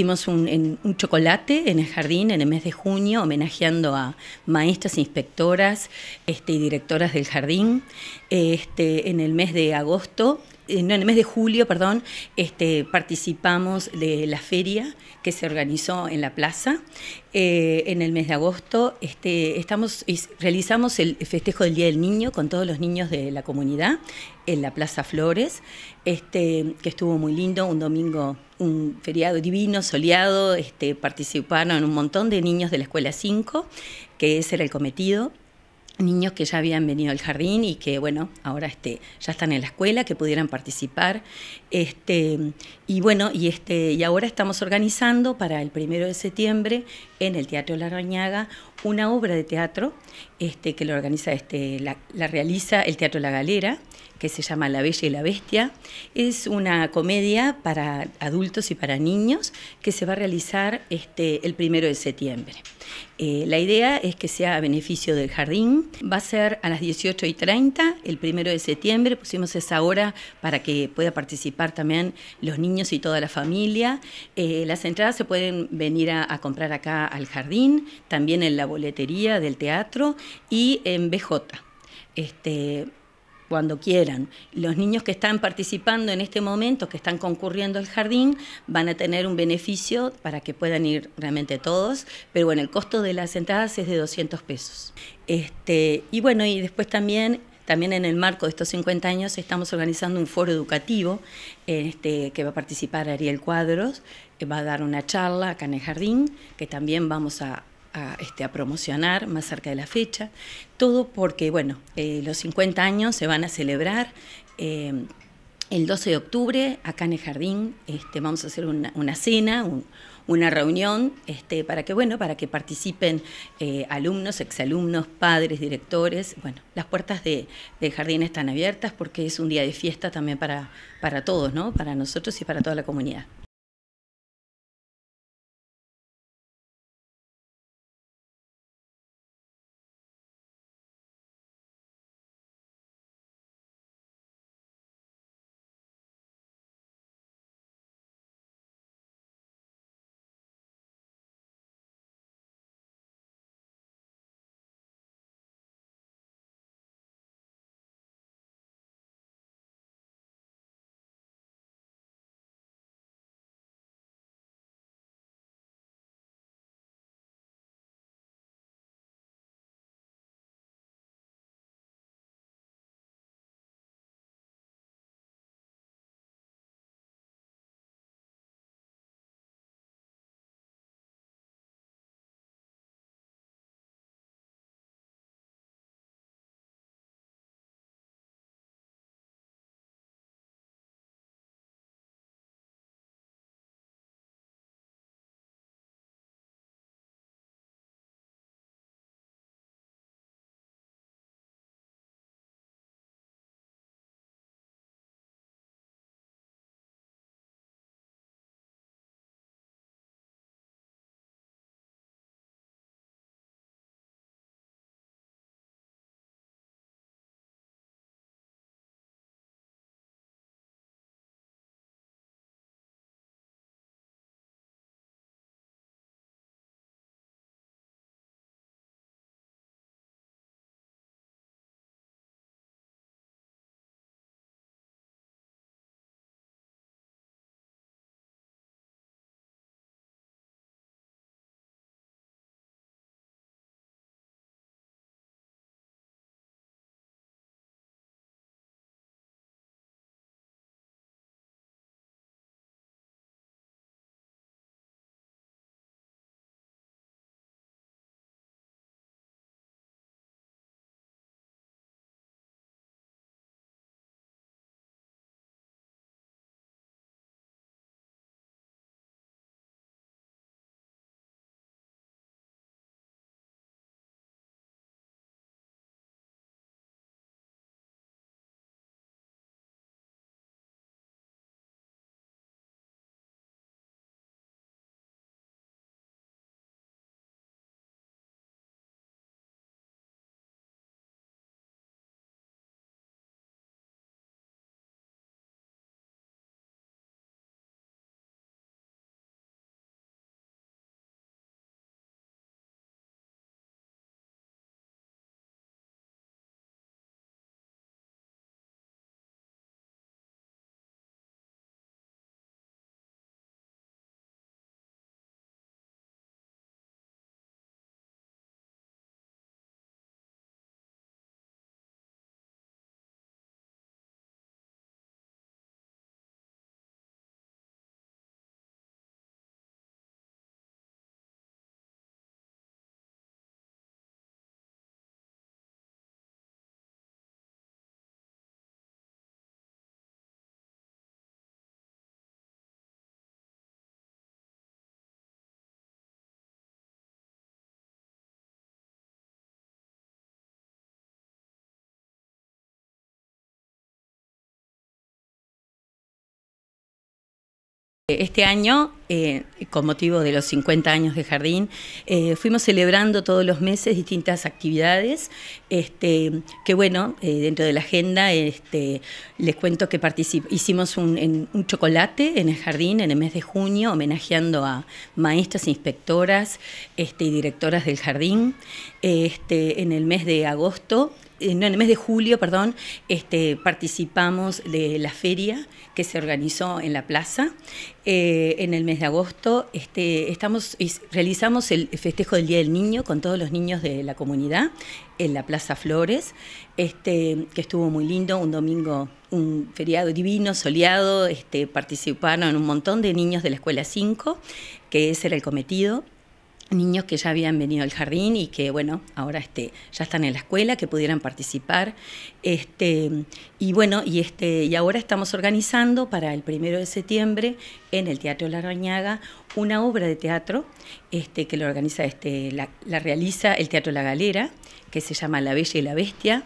hicimos un, chocolate en el jardín en el mes de junio, homenajeando a maestras, inspectoras este, y directoras del jardín. Este, en el mes de agosto en el mes de julio, perdón, este, participamos de la feria que se organizó en la plaza. Eh, en el mes de agosto este, estamos, realizamos el festejo del Día del Niño con todos los niños de la comunidad en la Plaza Flores, este, que estuvo muy lindo, un domingo, un feriado divino, soleado, participaron un montón de niños de la Escuela 5, que ese era el cometido niños que ya habían venido al jardín y que bueno ahora este ya están en la escuela que pudieran participar este y bueno y este y ahora estamos organizando para el primero de septiembre en el teatro La Arañaga una obra de teatro este, que lo organiza este, la, realiza el Teatro La Galera, que se llama La Bella y la Bestia. Es una comedia para adultos y para niños que se va a realizar este, el primero de septiembre. Eh, la idea es que sea a beneficio del jardín. Va a ser a las 18 y 30, el primero de septiembre. Pusimos esa hora para que pueda participar también los niños y toda la familia. Eh, las entradas se pueden venir a, comprar acá al jardín, también en la boletería del teatro y en BJ. Este, cuando quieran. Los niños que están participando en este momento, que están concurriendo al jardín, van a tener un beneficio para que puedan ir realmente todos, pero bueno, el costo de las entradas es de 200 pesos. Este, y bueno, y después también también en el marco de estos 50 años estamos organizando un foro educativo este, que va a participar Ariel Cuadros, que eh, va a dar una charla acá en el jardín, que también vamos a, a, este, a promocionar más cerca de la fecha. Todo porque, bueno, eh, los 50 años se van a celebrar. Eh, el 12 de octubre, acá en el jardín, este, vamos a hacer una, cena, una reunión, este, para que, bueno, para que participen eh, alumnos, exalumnos, padres, directores. Bueno, las puertas de, del jardín están abiertas porque es un día de fiesta también para, para todos, ¿no? Para nosotros y para toda la comunidad. Este año, eh, con motivo de los 50 años de jardín, eh, fuimos celebrando todos los meses distintas actividades. Este, que bueno, eh, dentro de la agenda, este, les cuento que hicimos un, chocolate en el jardín en el mes de junio, homenajeando a maestras, inspectoras este, y directoras del jardín. en el mes de agosto en el mes de julio, perdón, este, participamos de la feria que se organizó en la plaza. Eh, en el mes de agosto este, estamos, realizamos el festejo del Día del Niño con todos los niños de la comunidad en la Plaza Flores, este, que estuvo muy lindo, un domingo, un feriado divino, soleado, participaron un montón de niños de la Escuela 5, que ese era el cometido, niños que ya habían venido al jardín y que bueno ahora este ya están en la escuela que pudieran participar este y bueno y este y ahora estamos organizando para el primero de septiembre en el teatro La Rañaga una obra de teatro este que lo organiza este la, la realiza el teatro La Galera que se llama La Bella y la Bestia